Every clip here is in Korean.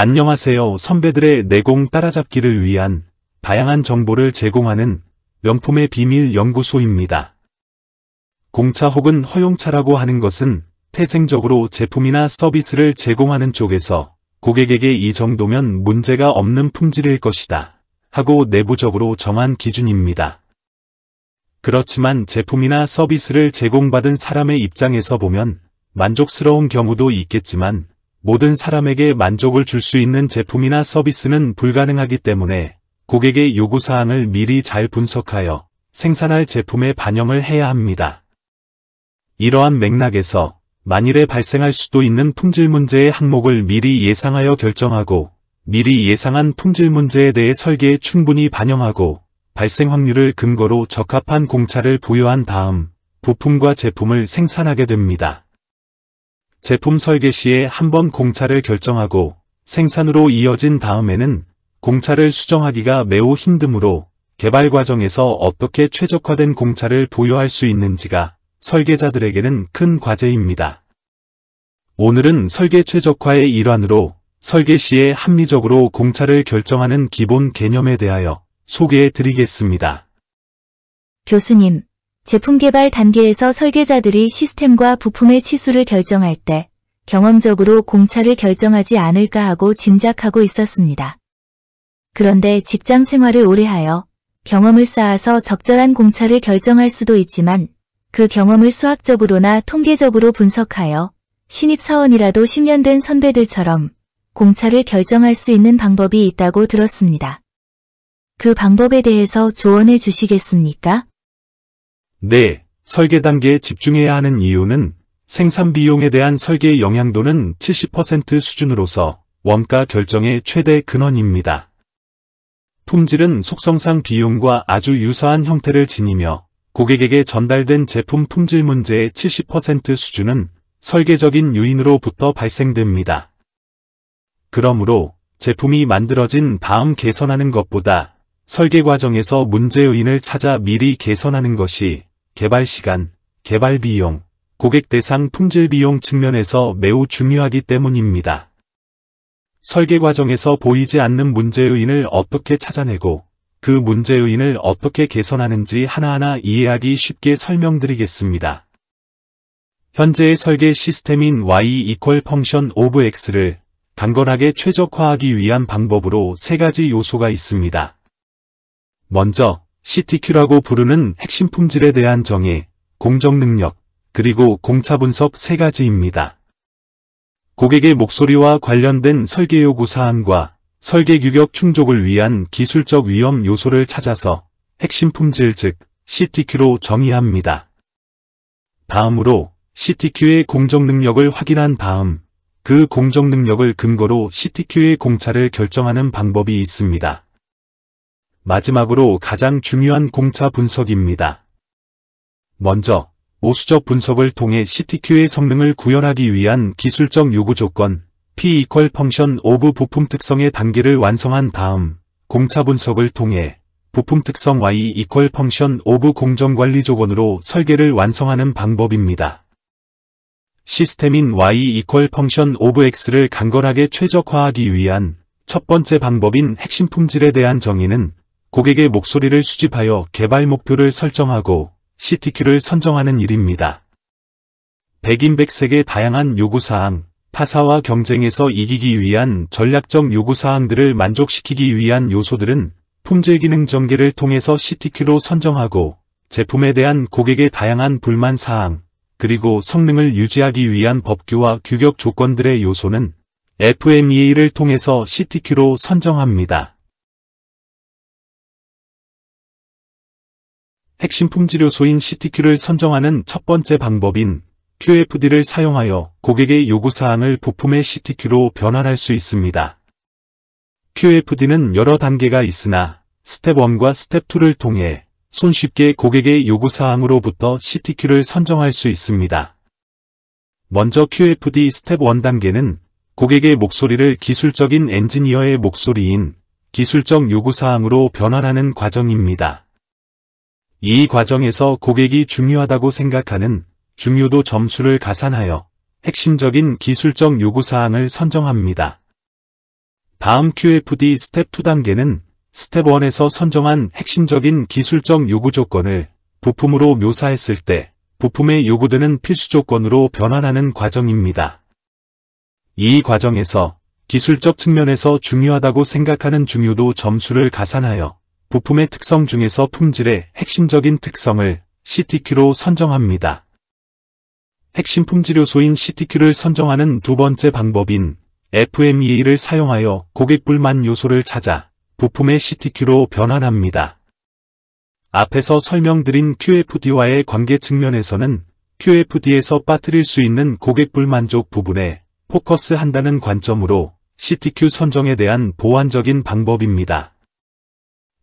안녕하세요. 선배들의 내공 따라잡기를 위한 다양한 정보를 제공하는 명품의 비밀 연구소입니다. 공차 혹은 허용차라고 하는 것은 태생적으로 제품이나 서비스를 제공하는 쪽에서 고객에게 이 정도면 문제가 없는 품질일 것이다 하고 내부적으로 정한 기준입니다. 그렇지만 제품이나 서비스를 제공받은 사람의 입장에서 보면 만족스러운 경우도 있겠지만 모든 사람에게 만족을 줄 수 있는 제품이나 서비스는 불가능하기 때문에 고객의 요구사항을 미리 잘 분석하여 생산할 제품에 반영을 해야 합니다. 이러한 맥락에서 만일에 발생할 수도 있는 품질 문제의 항목을 미리 예상하여 결정하고 미리 예상한 품질 문제에 대해 설계에 충분히 반영하고 발생 확률을 근거로 적합한 공차를 부여한 다음 부품과 제품을 생산하게 됩니다. 제품 설계 시에 한 번 공차를 결정하고 생산으로 이어진 다음에는 공차를 수정하기가 매우 힘듦으로 개발 과정에서 어떻게 최적화된 공차를 보유할 수 있는지가 설계자들에게는 큰 과제입니다. 오늘은 설계 최적화의 일환으로 설계 시에 합리적으로 공차를 결정하는 기본 개념에 대하여 소개해 드리겠습니다. 교수님, 제품 개발 단계에서 설계자들이 시스템과 부품의 치수를 결정할 때 경험적으로 공차를 결정하지 않을까 하고 짐작하고 있었습니다. 그런데 직장 생활을 오래하여 경험을 쌓아서 적절한 공차를 결정할 수도 있지만 그 경험을 수학적으로나 통계적으로 분석하여 신입사원이라도 10년 된 선배들처럼 공차를 결정할 수 있는 방법이 있다고 들었습니다. 그 방법에 대해서 조언해 주시겠습니까? 네, 설계 단계에 집중해야 하는 이유는 생산 비용에 대한 설계 영향도는 70% 수준으로서 원가 결정의 최대 근원입니다. 품질은 속성상 비용과 아주 유사한 형태를 지니며 고객에게 전달된 제품 품질 문제의 70% 수준은 설계적인 요인으로부터 발생됩니다. 그러므로 제품이 만들어진 다음 개선하는 것보다 설계 과정에서 문제 요인을 찾아 미리 개선하는 것이 개발 시간, 개발 비용, 고객 대상 품질 비용 측면에서 매우 중요하기 때문입니다. 설계 과정에서 보이지 않는 문제 요인을 어떻게 찾아내고 그 문제 요인을 어떻게 개선하는지 하나하나 이해하기 쉽게 설명드리겠습니다. 현재의 설계 시스템인 y equal function of x를 강건하게 최적화하기 위한 방법으로 세 가지 요소가 있습니다. 먼저, CTQ라고 부르는 핵심 품질에 대한 정의, 공정 능력, 그리고 공차 분석 세 가지입니다. 고객의 목소리와 관련된 설계 요구 사항과 설계 규격 충족을 위한 기술적 위험 요소를 찾아서 핵심 품질 즉 CTQ로 정의합니다. 다음으로 CTQ의 공정 능력을 확인한 다음 그 공정 능력을 근거로 CTQ의 공차를 결정하는 방법이 있습니다. 마지막으로 가장 중요한 공차 분석입니다. 먼저, 오수적 분석을 통해 CTQ의 성능을 구현하기 위한 기술적 요구 조건, P equal function of 부품 특성의 단계를 완성한 다음, 공차 분석을 통해 부품 특성 Y equal function of 공정관리 조건으로 설계를 완성하는 방법입니다. 시스템인 Y equal function of X를 간결하게 최적화하기 위한 첫 번째 방법인 핵심 품질에 대한 정의는 고객의 목소리를 수집하여 개발 목표를 설정하고 CTQ를 선정하는 일입니다. 백인백색의 다양한 요구사항, 파사와 경쟁에서 이기기 위한 전략적 요구사항들을 만족시키기 위한 요소들은 품질 기능 전개를 통해서 CTQ로 선정하고 제품에 대한 고객의 다양한 불만 사항, 그리고 성능을 유지하기 위한 법규와 규격 조건들의 요소는 FMEA를 통해서 CTQ로 선정합니다. 핵심품 지료소인 CTQ를 선정하는 첫 번째 방법인 QFD를 사용하여 고객의 요구사항을 부품의 CTQ로 변환할 수 있습니다. QFD는 여러 단계가 있으나 스텝 1과 스텝 2를 통해 손쉽게 고객의 요구사항으로부터 CTQ를 선정할 수 있습니다. 먼저 QFD 스텝 1 단계는 고객의 목소리를 기술적인 엔지니어의 목소리인 기술적 요구사항으로 변환하는 과정입니다. 이 과정에서 고객이 중요하다고 생각하는 중요도 점수를 가산하여 핵심적인 기술적 요구사항을 선정합니다. 다음 QFD 스텝 2 단계는 스텝 1에서 선정한 핵심적인 기술적 요구 조건을 부품으로 묘사했을 때 부품의 요구되는 필수 조건으로 변환하는 과정입니다. 이 과정에서 기술적 측면에서 중요하다고 생각하는 중요도 점수를 가산하여 부품의 특성 중에서 품질의 핵심적인 특성을 CTQ로 선정합니다. 핵심 품질 요소인 CTQ를 선정하는 두 번째 방법인 FMEA를 사용하여 고객 불만 요소를 찾아 부품의 CTQ로 변환합니다. 앞에서 설명드린 QFD와의 관계 측면에서는 QFD에서 빠뜨릴 수 있는 고객 불만족 부분에 포커스한다는 관점으로 CTQ 선정에 대한 보완적인 방법입니다.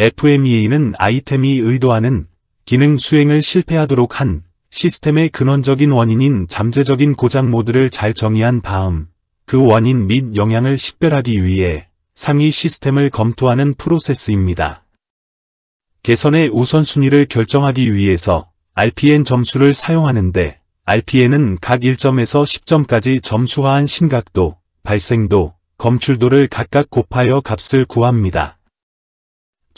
FMEA는 아이템이 의도하는 기능 수행을 실패하도록 한 시스템의 근원적인 원인인 잠재적인 고장 모드를 잘 정의한 다음 그 원인 및 영향을 식별하기 위해 상위 시스템을 검토하는 프로세스입니다. 개선의 우선순위를 결정하기 위해서 RPN 점수를 사용하는데 RPN은 각 1점에서 10점까지 점수화한 심각도, 발생도, 검출도를 각각 곱하여 값을 구합니다.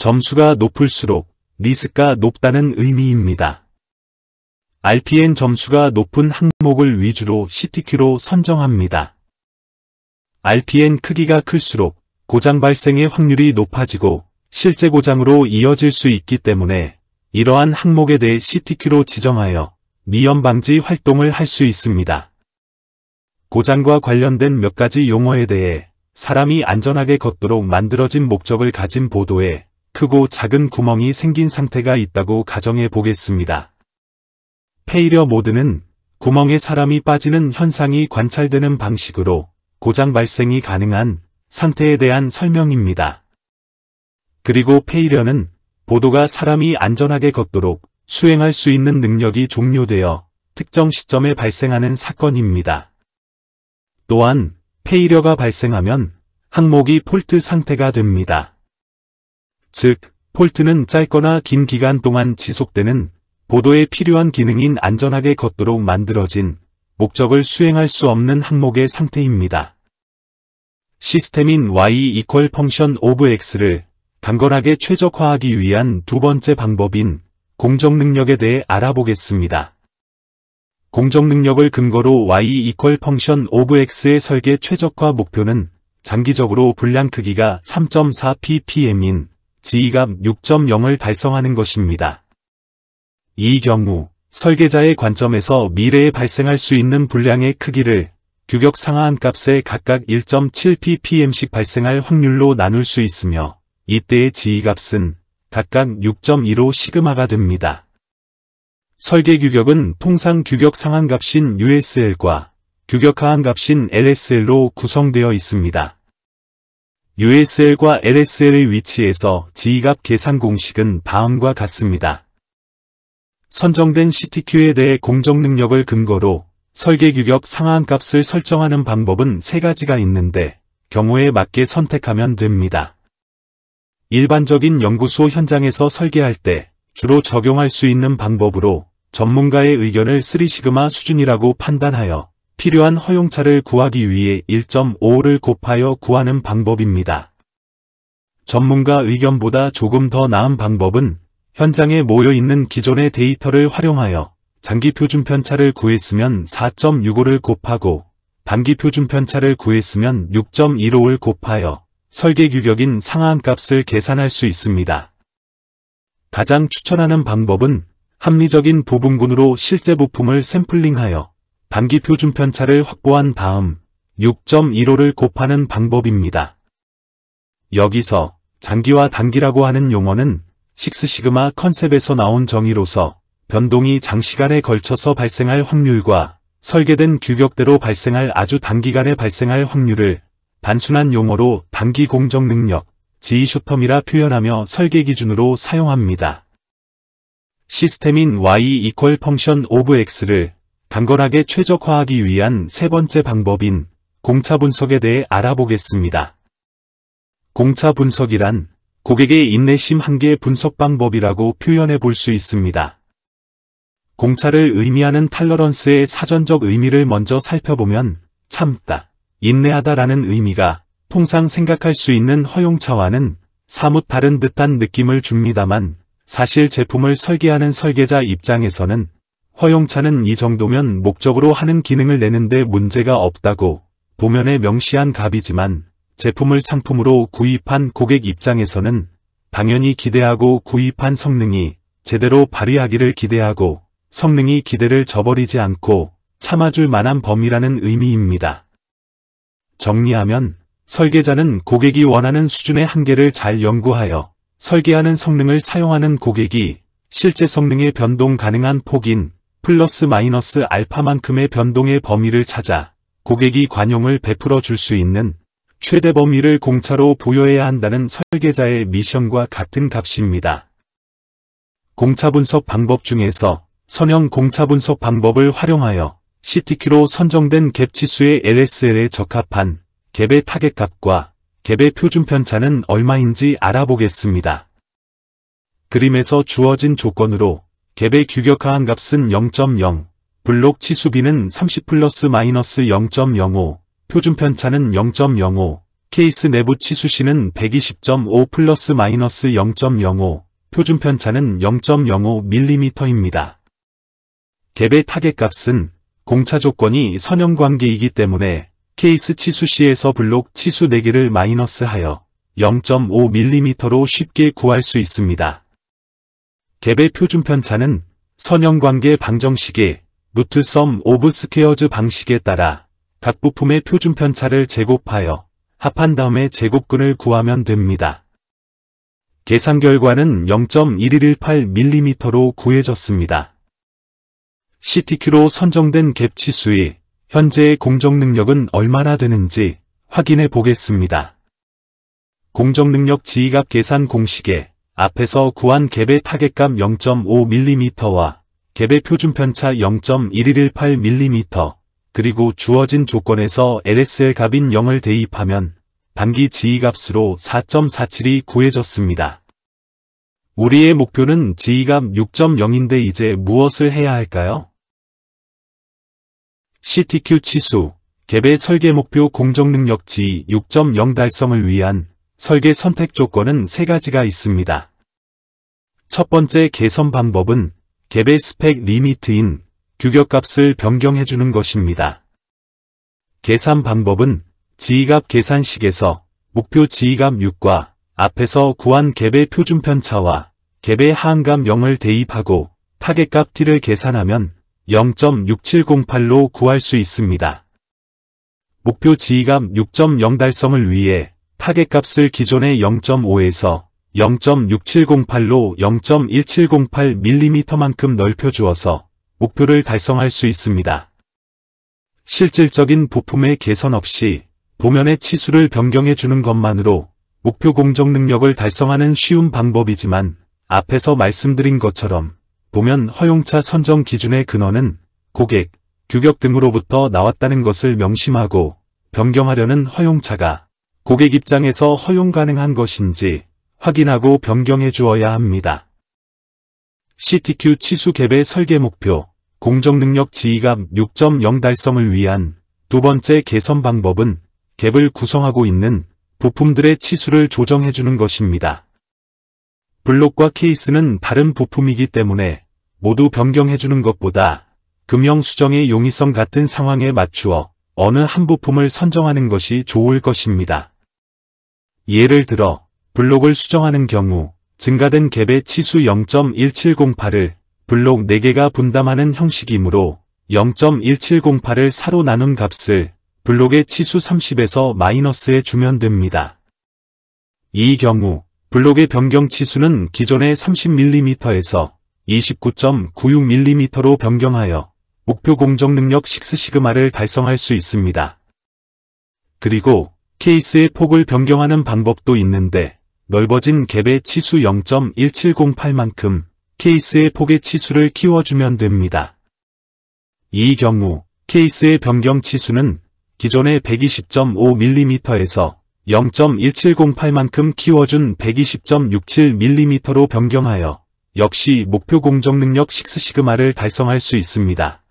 점수가 높을수록 리스크가 높다는 의미입니다. RPN 점수가 높은 항목을 위주로 CTQ로 선정합니다. RPN 크기가 클수록 고장 발생의 확률이 높아지고 실제 고장으로 이어질 수 있기 때문에 이러한 항목에 대해 CTQ로 지정하여 미연 방지 활동을 할 수 있습니다. 고장과 관련된 몇 가지 용어에 대해 사람이 안전하게 걷도록 만들어진 목적을 가진 보도에 크고 작은 구멍이 생긴 상태가 있다고 가정해 보겠습니다. 페이려 모드는 구멍에 사람이 빠지는 현상이 관찰되는 방식으로 고장 발생이 가능한 상태에 대한 설명입니다. 그리고 페이려는 보도가 사람이 안전하게 걷도록 수행할 수 있는 능력이 종료되어 특정 시점에 발생하는 사건입니다. 또한 페이려가 발생하면 항목이 폴트 상태가 됩니다. 즉, 폴트는 짧거나 긴 기간 동안 지속되는 보도에 필요한 기능인 안전하게 걷도록 만들어진 목적을 수행할 수 없는 항목의 상태입니다. 시스템인 y equal function of x를 강건하게 최적화하기 위한 두 번째 방법인 공정 능력에 대해 알아보겠습니다. 공정 능력을 근거로 y equal function of x의 설계 최적화 목표는 장기적으로 분량 크기가 3.4ppm인 지위값 6.0을 달성하는 것입니다. 이 경우 설계자의 관점에서 미래에 발생할 수 있는 분량의 크기를 규격 상하한 값에 각각 1.7ppm씩 발생할 확률로 나눌 수 있으며 이때의 지위값은 각각 6.1로 시그마가 됩니다. 설계 규격은 통상 규격 상한값인 USL과 규격 하한값인 LSL로 구성되어 있습니다. USL과 LSL의 위치에서 지휘값 계산 공식은 다음과 같습니다. 선정된 CTQ에 대해 공정 능력을 근거로 설계 규격 상한 값을 설정하는 방법은 세 가지가 있는데 경우에 맞게 선택하면 됩니다. 일반적인 연구소 현장에서 설계할 때 주로 적용할 수 있는 방법으로 전문가의 의견을 3시그마 수준이라고 판단하여 필요한 허용차를 구하기 위해 1.5를 곱하여 구하는 방법입니다. 전문가 의견보다 조금 더 나은 방법은 현장에 모여있는 기존의 데이터를 활용하여 장기 표준 편차를 구했으면 4.65를 곱하고 단기 표준 편차를 구했으면 6.15를 곱하여 설계 규격인 상한값을 계산할 수 있습니다. 가장 추천하는 방법은 합리적인 부분군으로 실제 부품을 샘플링하여 단기 표준 편차를 확보한 다음 6.15를 곱하는 방법입니다. 여기서 장기와 단기라고 하는 용어는 식스시그마 컨셉에서 나온 정의로서 변동이 장시간에 걸쳐서 발생할 확률과 설계된 규격대로 발생할 아주 단기간에 발생할 확률을 단순한 용어로 단기 공정 능력, 지이슈텀이라 표현하며 설계 기준으로 사용합니다. 시스템인 y equal function of x를 단건하게 최적화하기 위한 세 번째 방법인 공차 분석에 대해 알아보겠습니다. 공차 분석이란 고객의 인내심 한계 분석 방법이라고 표현해 볼 수 있습니다. 공차를 의미하는 탈러런스의 사전적 의미를 먼저 살펴보면 참다, 인내하다라는 의미가 통상 생각할 수 있는 허용차와는 사뭇 다른 듯한 느낌을 줍니다만 사실 제품을 설계하는 설계자 입장에서는 허용차는이 정도면 목적으로 하는 기능을 내는데 문제가 없다고 도면에 명시한 값이지만 제품을 상품으로 구입한 고객 입장에서는 당연히 기대하고 구입한 성능이 제대로 발휘하기를 기대하고 성능이 기대를 저버리지 않고 참아줄 만한 범위라는 의미입니다. 정리하면 설계자는 고객이 원하는 수준의 한계를 잘 연구하여 설계하는 성능을 사용하는 고객이 실제 성능의 변동 가능한 폭인 플러스 마이너스 알파만큼의 변동의 범위를 찾아 고객이 관용을 베풀어 줄 수 있는 최대 범위를 공차로 부여해야 한다는 설계자의 미션과 같은 값입니다. 공차 분석 방법 중에서 선형 공차 분석 방법을 활용하여 CTQ로 선정된 갭치수의 LSL에 적합한 갭의 타겟 값과 갭의 표준 편차는 얼마인지 알아보겠습니다. 그림에서 주어진 조건으로 갭의 규격화한 값은 0.0, 블록 치수비는 30 플러스 마이너스 0.05, 표준 편차는 0.05, 케이스 내부 치수시는 120.5 플러스 마이너스 0.05, 표준 편차는 0.05mm입니다. 갭의 타겟 값은 공차 조건이 선형 관계이기 때문에 케이스 치수시에서 블록 치수 4개를 마이너스하여 0.5mm로 쉽게 구할 수 있습니다. 개별 표준편차는 선형관계 방정식의 루트썸 오브 스퀘어즈 방식에 따라 각 부품의 표준편차를 제곱하여 합한 다음에 제곱근을 구하면 됩니다. 계산 결과는 0.1118mm로 구해졌습니다. CTQ로 선정된 갭치수의 현재의 공정능력은 얼마나 되는지 확인해 보겠습니다. 공정능력 지의값 계산 공식에 앞에서 구한 갭의 타겟감 0.5mm와 갭의 표준편차 0.1118mm, 그리고 주어진 조건에서 LSL 값인 0을 대입하면 단기 지이값으로 4 4 7이 구해졌습니다. 우리의 목표는 지이값 6.0인데 이제 무엇을 해야 할까요? CTQ 치수, 갭의 설계 목표 공정능력 지6.0 달성을 위한 설계 선택 조건은 세가지가 있습니다. 첫 번째 개선 방법은 갭의 스펙 리미트인 규격값을 변경해주는 것입니다. 계산 방법은 지값 계산식에서 목표 지값 6과 앞에서 구한 갭의 표준편차와 갭의 하한감 0을 대입하고 타겟값 t를 계산하면 0.6708로 구할 수 있습니다. 목표 지값 6.0 달성을 위해 타겟값을 기존의 0.5에서 0.6708로 0.1708mm만큼 넓혀주어서 목표를 달성할 수 있습니다. 실질적인 부품의 개선 없이 도면의 치수를 변경해주는 것만으로 목표 공정 능력을 달성하는 쉬운 방법이지만 앞에서 말씀드린 것처럼 도면 허용차 선정 기준의 근원은 고객, 규격 등으로부터 나왔다는 것을 명심하고 변경하려는 허용차가 고객 입장에서 허용 가능한 것인지 확인하고 변경해 주어야 합니다. CTQ 치수갭의 설계 목표, 공정능력 지위갑 6.0 달성을 위한 두 번째 개선 방법은 갭을 구성하고 있는 부품들의 치수를 조정해주는 것입니다. 블록과 케이스는 다른 부품이기 때문에 모두 변경해주는 것보다 금형 수정의 용이성 같은 상황에 맞추어 어느 한 부품을 선정하는 것이 좋을 것입니다. 예를 들어 블록을 수정하는 경우 증가된 갭의 치수 0.1708을 블록 4개가 분담하는 형식이므로 0.1708을 4로 나눈 값을 블록의 치수 30에서 마이너스에 주면 됩니다. 이 경우 블록의 변경 치수는 기존의 30mm에서 29.96mm로 변경하여 목표 공정 능력 6시그마를 달성할 수 있습니다. 그리고 케이스의 폭을 변경하는 방법도 있는데 넓어진 갭의 치수 0.1708만큼 케이스의 폭의 치수를 키워주면 됩니다. 이 경우 케이스의 변경 치수는 기존의 120.5mm에서 0.1708만큼 키워준 120.67mm로 변경하여 역시 목표 공정 능력 6 시그마를 달성할 수 있습니다.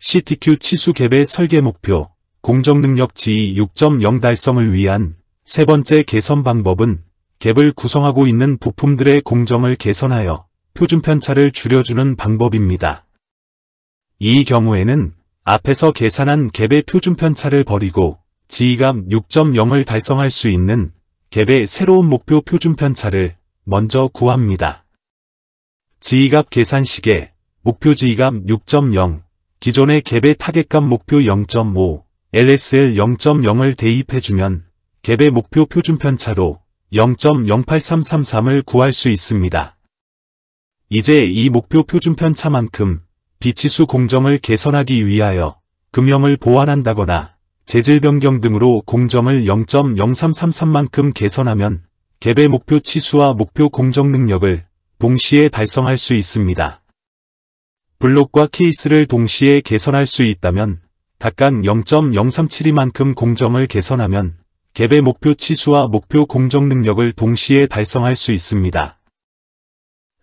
CTQ 치수 갭의 설계 목표, 공정 능력 지6.0 달성을 위한 세 번째 개선 방법은 갭을 구성하고 있는 부품들의 공정을 개선하여 표준 편차를 줄여주는 방법입니다. 이 경우에는 앞에서 계산한 갭의 표준 편차를 버리고 지위감 6.0을 달성할 수 있는 갭의 새로운 목표 표준 편차를 먼저 구합니다. 지위값 계산식에 목표 지위감 6.0, 기존의 갭의 타겟값 목표 0.5, LSL 0.0을 대입해주면 개배 목표 표준편차로 0.08333을 구할 수 있습니다. 이제 이 목표 표준편차만큼 비치수 공정을 개선하기 위하여 금형을 보완한다거나 재질 변경 등으로 공정을 0.0333만큼 개선하면 개배 목표 치수와 목표 공정 능력을 동시에 달성할 수 있습니다. 블록과 케이스를 동시에 개선할 수 있다면 각각 0.0372만큼 공정을 개선하면 갭의 목표 치수와 목표 공정 능력을 동시에 달성할 수 있습니다.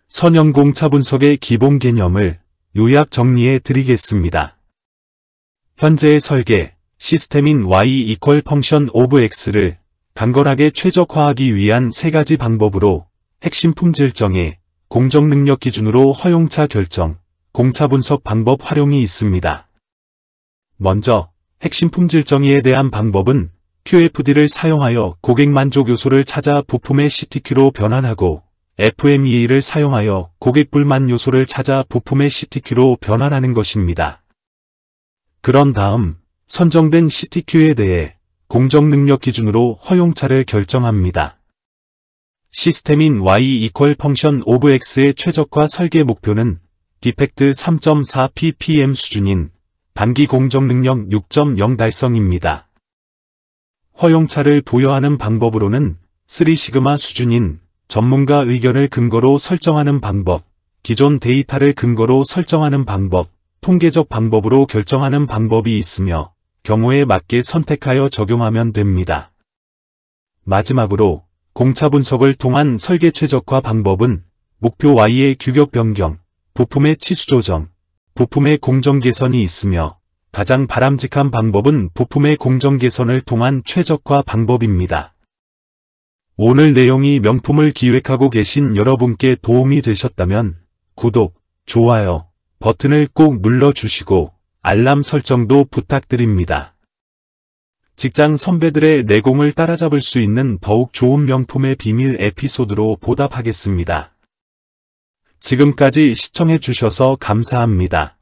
선형공차 분석의 기본 개념을 요약 정리해 드리겠습니다. 현재의 설계, 시스템인 y equal function of x를 간결하게 최적화하기 위한 세 가지 방법으로 핵심 품질 정의, 공정 능력 기준으로 허용차 결정, 공차 분석 방법 활용이 있습니다. 먼저, 핵심 품질 정의에 대한 방법은 QFD를 사용하여 고객 만족 요소를 찾아 부품의 CTQ로 변환하고 FMEA를 사용하여 고객 불만 요소를 찾아 부품의 CTQ로 변환하는 것입니다. 그런 다음 선정된 CTQ에 대해 공정 능력 기준으로 허용차를 결정합니다. 시스템인 y equal function of x의 최적화 설계 목표는 디펙트 3.4 ppm 수준인 단기 공정 능력 6.0 달성입니다. 허용차를 부여하는 방법으로는 3시그마 수준인 전문가 의견을 근거로 설정하는 방법, 기존 데이터를 근거로 설정하는 방법, 통계적 방법으로 결정하는 방법이 있으며 경우에 맞게 선택하여 적용하면 됩니다. 마지막으로 공차 분석을 통한 설계 최적화 방법은 목표 Y의 규격 변경, 부품의 치수 조정, 부품의 공정 개선이 있으며 가장 바람직한 방법은 부품의 공정 개선을 통한 최적화 방법입니다. 오늘 내용이 명품을 기획하고 계신 여러분께 도움이 되셨다면 구독, 좋아요 버튼을 꼭 눌러주시고 알람 설정도 부탁드립니다. 직장 선배들의 내공을 따라잡을 수 있는 더욱 좋은 명품의 비밀 에피소드로 보답하겠습니다. 지금까지 시청해주셔서 감사합니다.